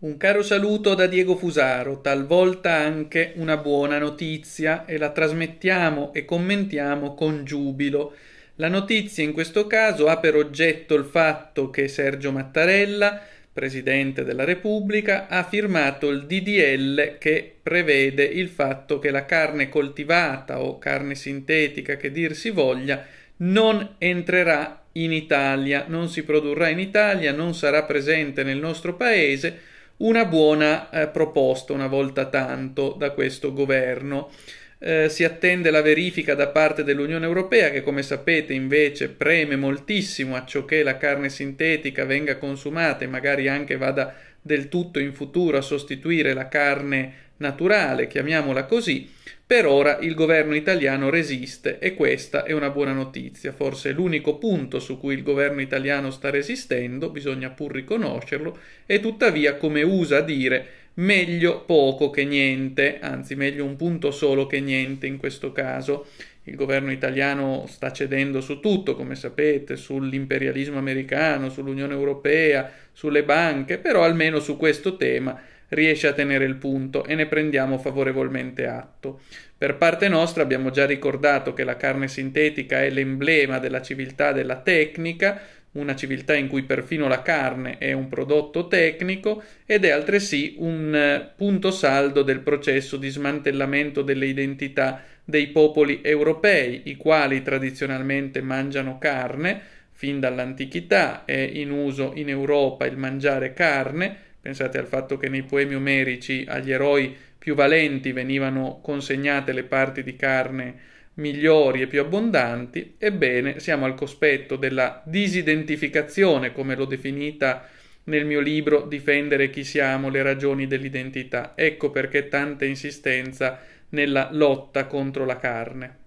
Un caro saluto da Diego Fusaro, talvolta anche una buona notizia e la trasmettiamo e commentiamo con giubilo. La notizia in questo caso ha per oggetto il fatto che Sergio Mattarella, Presidente della Repubblica, ha firmato il DDL che prevede il fatto che la carne coltivata o carne sintetica che dir si voglia non entrerà in Italia, non si produrrà in Italia, non sarà presente nel nostro paese una buona eh, proposta una volta tanto da questo governo. Eh, si attende la verifica da parte dell'Unione Europea che come sapete invece preme moltissimo a ciò che la carne sintetica venga consumata e magari anche vada del tutto in futuro a sostituire la carne naturale, chiamiamola così, per ora il governo italiano resiste e questa è una buona notizia, forse l'unico punto su cui il governo italiano sta resistendo, bisogna pur riconoscerlo, e tuttavia, come usa dire, meglio poco che niente, anzi meglio un punto solo che niente in questo caso. Il governo italiano sta cedendo su tutto, come sapete, sull'imperialismo americano, sull'Unione Europea, sulle banche, però almeno su questo tema riesce a tenere il punto e ne prendiamo favorevolmente atto. Per parte nostra abbiamo già ricordato che la carne sintetica è l'emblema della civiltà della tecnica, una civiltà in cui perfino la carne è un prodotto tecnico ed è altresì un eh, punto saldo del processo di smantellamento delle identità dei popoli europei, i quali tradizionalmente mangiano carne, fin dall'antichità è in uso in Europa il mangiare carne, Pensate al fatto che nei poemi omerici agli eroi più valenti venivano consegnate le parti di carne migliori e più abbondanti, ebbene siamo al cospetto della disidentificazione, come l'ho definita nel mio libro Difendere chi siamo, le ragioni dell'identità. Ecco perché tanta insistenza nella lotta contro la carne.